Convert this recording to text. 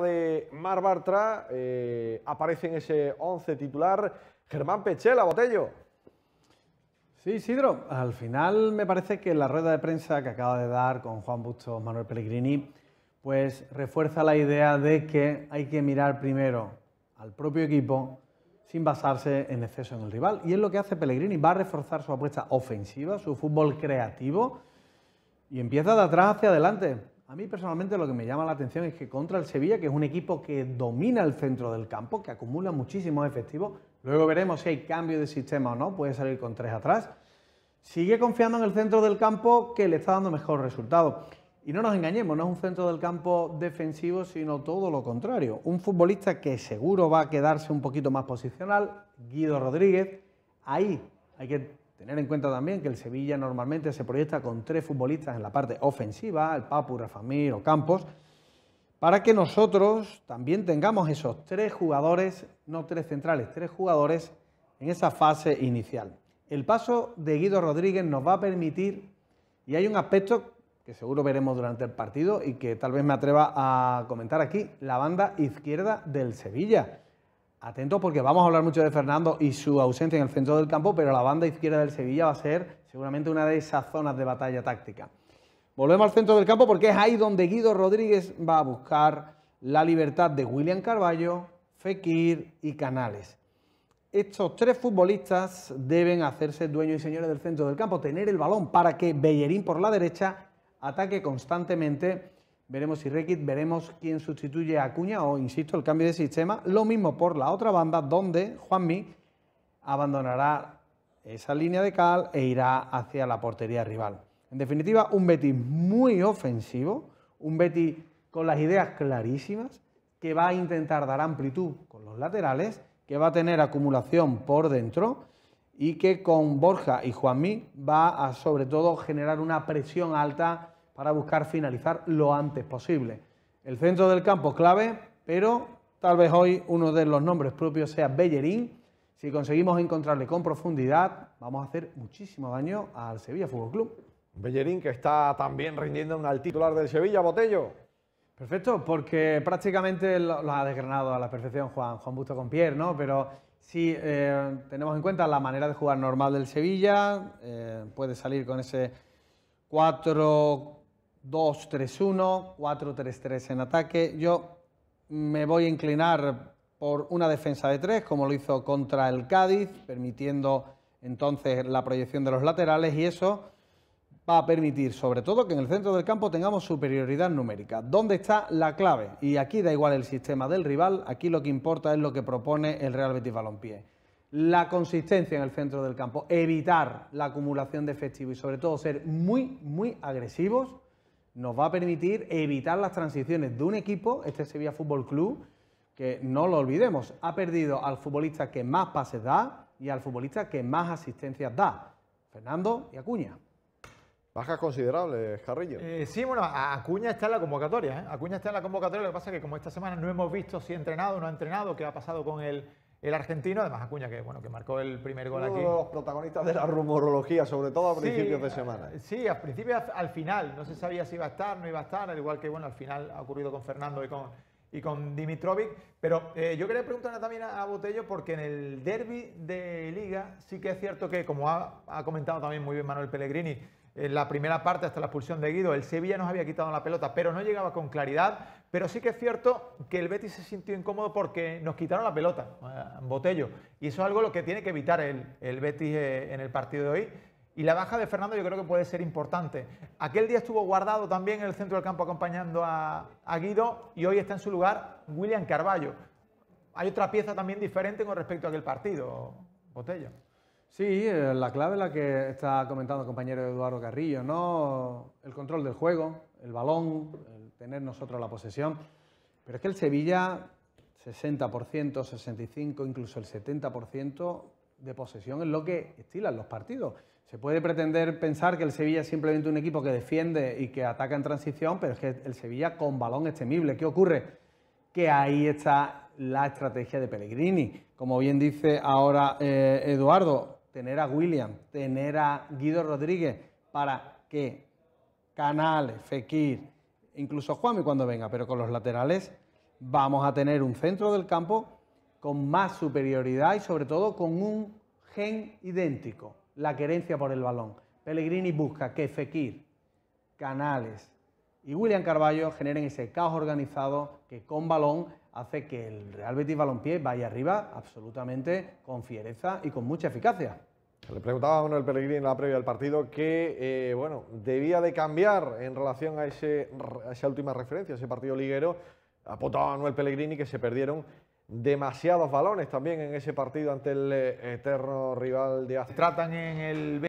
de Mar Bartra eh, aparece en ese 11 titular Germán Pechela, Botello. Sí, Sidro, al final me parece que la rueda de prensa que acaba de dar con Juan Bustos Manuel Pellegrini, pues refuerza la idea de que hay que mirar primero al propio equipo sin basarse en exceso en el rival. Y es lo que hace Pellegrini, va a reforzar su apuesta ofensiva, su fútbol creativo, y empieza de atrás hacia adelante. A mí personalmente lo que me llama la atención es que contra el Sevilla, que es un equipo que domina el centro del campo, que acumula muchísimos efectivos, luego veremos si hay cambio de sistema o no, puede salir con tres atrás, sigue confiando en el centro del campo que le está dando mejor resultado. Y no nos engañemos, no es un centro del campo defensivo, sino todo lo contrario. Un futbolista que seguro va a quedarse un poquito más posicional, Guido Rodríguez, ahí hay que Tener en cuenta también que el Sevilla normalmente se proyecta con tres futbolistas en la parte ofensiva, el Papu, Rafamir o Campos, para que nosotros también tengamos esos tres jugadores, no tres centrales, tres jugadores en esa fase inicial. El paso de Guido Rodríguez nos va a permitir, y hay un aspecto que seguro veremos durante el partido y que tal vez me atreva a comentar aquí, la banda izquierda del Sevilla. Atentos porque vamos a hablar mucho de Fernando y su ausencia en el centro del campo, pero la banda izquierda del Sevilla va a ser seguramente una de esas zonas de batalla táctica. Volvemos al centro del campo porque es ahí donde Guido Rodríguez va a buscar la libertad de William Carballo, Fekir y Canales. Estos tres futbolistas deben hacerse dueños y señores del centro del campo, tener el balón para que Bellerín por la derecha ataque constantemente Veremos si Rekit, veremos quién sustituye a Acuña o, insisto, el cambio de sistema. Lo mismo por la otra banda, donde Juanmi abandonará esa línea de cal e irá hacia la portería rival. En definitiva, un Betis muy ofensivo, un Betis con las ideas clarísimas, que va a intentar dar amplitud con los laterales, que va a tener acumulación por dentro y que con Borja y Juanmi va a sobre todo generar una presión alta para buscar finalizar lo antes posible. El centro del campo clave, pero tal vez hoy uno de los nombres propios sea Bellerín. Si conseguimos encontrarle con profundidad, vamos a hacer muchísimo daño al Sevilla Fútbol Club. Bellerín que está también rindiendo un al titular del Sevilla, Botello. Perfecto, porque prácticamente lo, ha desgranado a la perfección Juan, Juan Busto con ¿no? Pero si eh, tenemos en cuenta la manera de jugar normal del Sevilla, eh, puede salir con ese 4 2-3-1, 4-3-3 en ataque. Yo me voy a inclinar por una defensa de tres, como lo hizo contra el Cádiz, permitiendo entonces la proyección de los laterales y eso va a permitir sobre todo que en el centro del campo tengamos superioridad numérica. ¿Dónde está la clave? Y aquí da igual el sistema del rival, aquí lo que importa es lo que propone el Real Betis Balompié. La consistencia en el centro del campo, evitar la acumulación de efectivo y sobre todo ser muy, muy agresivos nos va a permitir evitar las transiciones de un equipo, este Sevilla Fútbol Club, que no lo olvidemos, ha perdido al futbolista que más pases da y al futbolista que más asistencias da, Fernando y Acuña. Bajas considerables, Carrillo. Eh, sí, bueno, Acuña está en la convocatoria. ¿eh? Acuña está en la convocatoria. Lo que pasa es que como esta semana no hemos visto si ha entrenado o no ha entrenado, qué ha pasado con el el argentino, además Acuña, que, bueno, que marcó el primer gol aquí. Uno de los protagonistas de la rumorología, sobre todo a principios de semana. Sí, al principio, al final, no se sabía si iba a estar, no iba a estar, al igual que, bueno, al final ha ocurrido con Fernando y con, y con Dimitrovic. Pero eh, yo quería preguntarle también a, Botello, porque en el derby de Liga sí que es cierto que, como ha comentado también muy bien Manuel Pellegrini, en la primera parte hasta la expulsión de Guido, el Sevilla nos había quitado la pelota, pero no llegaba con claridad. Pero sí que es cierto que el Betis se sintió incómodo porque nos quitaron la pelota, eh, botello. Y eso es algo lo que tiene que evitar el, el Betis eh, en el partido de hoy. Y la baja de Fernando yo creo que puede ser importante. Aquel día estuvo guardado también en el centro del campo acompañando a, Guido y hoy está en su lugar William Carballo. Hay otra pieza también diferente con respecto a aquel partido, Botello. Sí, eh, la clave es la que está comentando el compañero Eduardo Carrillo, ¿no? El control del juego, el balón, el tener nosotros la posesión. Pero es que el Sevilla, 60%, 65%, incluso el 70% de posesión es lo que estilan los partidos. Se puede pretender pensar que el Sevilla es simplemente un equipo que defiende y que ataca en transición, pero es que el Sevilla con balón es temible. ¿Qué ocurre? Que ahí está la estrategia de Pellegrini. Como bien dice ahora eh, Eduardo, tener a William, tener a Guido Rodríguez, para que Canales, Fekir, incluso Juanmi cuando venga, pero con los laterales vamos a tener un centro del campo con más superioridad y sobre todo con un gen idéntico, la querencia por el balón. Pellegrini busca que Fekir, Canales y William Carballo generen ese caos organizado que con balón hace que el Real Betis Balompié vaya arriba absolutamente con fiereza y con mucha eficacia. Le preguntaba a Manuel Pellegrini en la previa del partido que, eh, bueno, debía de cambiar en relación a, ese, a esa última referencia, ese partido liguero. Apuntaba a Manuel Pellegrini que se perdieron demasiados balones también en ese partido ante el eh, eterno rival de Azteca. Tratan en el